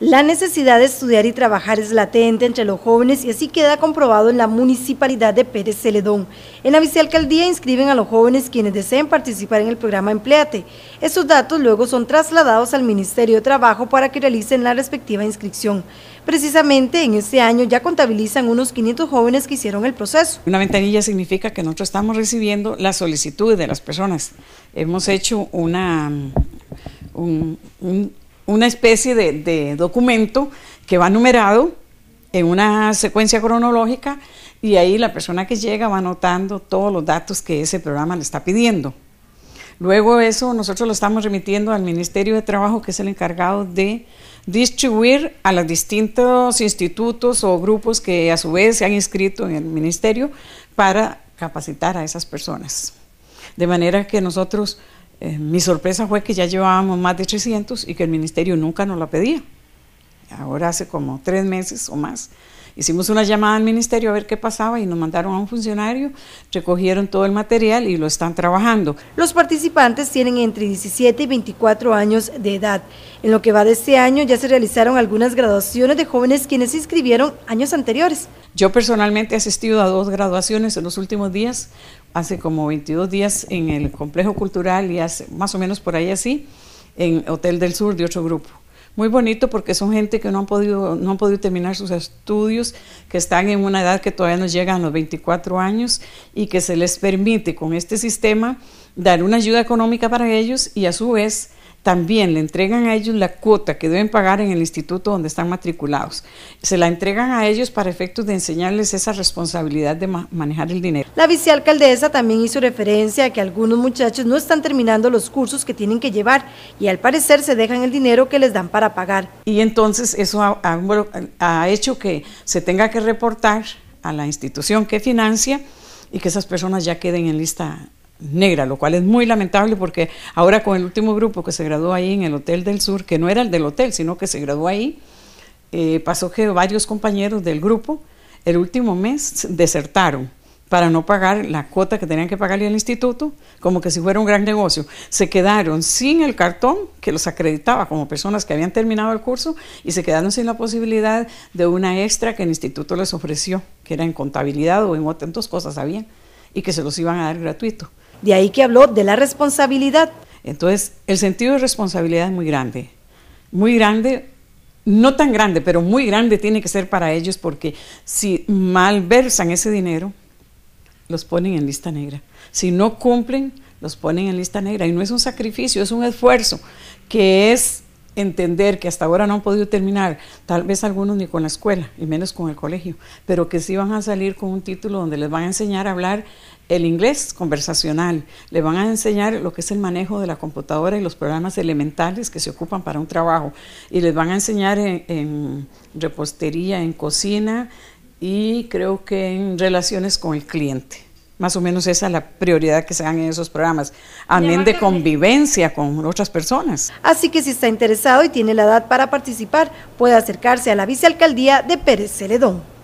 La necesidad de estudiar y trabajar es latente entre los jóvenes y así queda comprobado en la municipalidad de Pérez Celedón. En la vicealcaldía inscriben a los jóvenes quienes deseen participar en el programa Empleate. Esos datos luego son trasladados al Ministerio de Trabajo para que realicen la respectiva inscripción. Precisamente en este año ya contabilizan unos 500 jóvenes que hicieron el proceso. Una ventanilla significa que nosotros estamos recibiendo la solicitud de las personas. Hemos hecho una, mm, un una especie de, documento que va numerado en una secuencia cronológica y ahí la persona que llega va anotando todos los datos que ese programa le está pidiendo. Luego eso nosotros lo estamos remitiendo al Ministerio de Trabajo, que es el encargado de distribuir a los distintos institutos o grupos que a su vez se han inscrito en el Ministerio para capacitar a esas personas. De manera que nosotros eh, mi sorpresa fue que ya llevábamos más de 300 y que el ministerio nunca nos la pedía. Ahora hace como tres meses o más. Hicimos una llamada al ministerio a ver qué pasaba y nos mandaron a un funcionario, recogieron todo el material y lo están trabajando. Los participantes tienen entre 17 y 24 años de edad. En lo que va de este año ya se realizaron algunas graduaciones de jóvenes quienes se inscribieron años anteriores. Yo personalmente he asistido a dos graduaciones en los últimos días, hace como 22 días en el Complejo Cultural y hace más o menos por ahí así, en Hotel del Sur de otro grupo. Muy bonito porque son gente que no han podido, no han podido terminar sus estudios, que están en una edad que todavía no llegan a los 24 años y que se les permite con este sistema dar una ayuda económica para ellos y a su vez también le entregan a ellos la cuota que deben pagar en el instituto donde están matriculados. Se la entregan a ellos para efectos de enseñarles esa responsabilidad de manejar el dinero. La vicealcaldesa también hizo referencia a que algunos muchachos no están terminando los cursos que tienen que llevar y al parecer se dejan el dinero que les dan para pagar. Y entonces eso ha hecho que se tenga que reportar a la institución que financia y que esas personas ya queden en lista negra, lo cual es muy lamentable porque ahora con el último grupo que se graduó ahí en el Hotel del Sur, que no era el del hotel, sino que se graduó ahí, eh, pasó que varios compañeros del grupo el último mes desertaron para no pagar la cuota que tenían que pagarle al instituto, como que si fuera un gran negocio. Se quedaron sin el cartón que los acreditaba como personas que habían terminado el curso y se quedaron sin la posibilidad de una extra que el instituto les ofreció, que era en contabilidad o en otras cosas sabían y que se los iban a dar gratuito. De ahí que habló de la responsabilidad. Entonces, el sentido de responsabilidad es muy grande, muy grande, no tan grande, pero muy grande tiene que ser para ellos porque si malversan ese dinero, los ponen en lista negra. Si no cumplen, los ponen en lista negra. Y no es un sacrificio, es un esfuerzo que es entender que hasta ahora no han podido terminar, tal vez algunos ni con la escuela y menos con el colegio, pero que sí van a salir con un título donde les van a enseñar a hablar el inglés conversacional, les van a enseñar lo que es el manejo de la computadora y los programas elementales que se ocupan para un trabajo, y les van a enseñar en repostería, en cocina y creo que en relaciones con el cliente. Más o menos esa es la prioridad que se dan en esos programas, amén de convivencia con otras personas. Así que si está interesado y tiene la edad para participar, puede acercarse a la vicealcaldía de Pérez Celedón.